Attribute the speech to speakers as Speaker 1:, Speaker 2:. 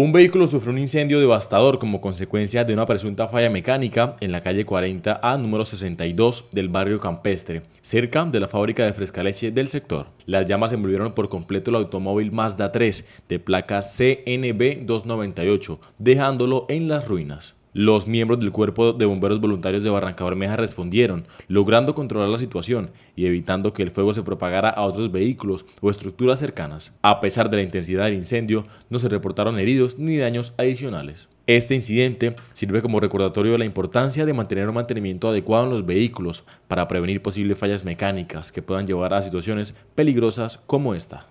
Speaker 1: Un vehículo sufrió un incendio devastador como consecuencia de una presunta falla mecánica en la calle 40A número 62 del barrio campestre, cerca de la fábrica de frescaleche del sector. Las llamas envolvieron por completo el automóvil Mazda 3 de placa CNB 298, dejándolo en las ruinas. Los miembros del Cuerpo de Bomberos Voluntarios de Barranca Bermeja respondieron, logrando controlar la situación y evitando que el fuego se propagara a otros vehículos o estructuras cercanas. A pesar de la intensidad del incendio, no se reportaron heridos ni daños adicionales. Este incidente sirve como recordatorio de la importancia de mantener un mantenimiento adecuado en los vehículos para prevenir posibles fallas mecánicas que puedan llevar a situaciones peligrosas como esta.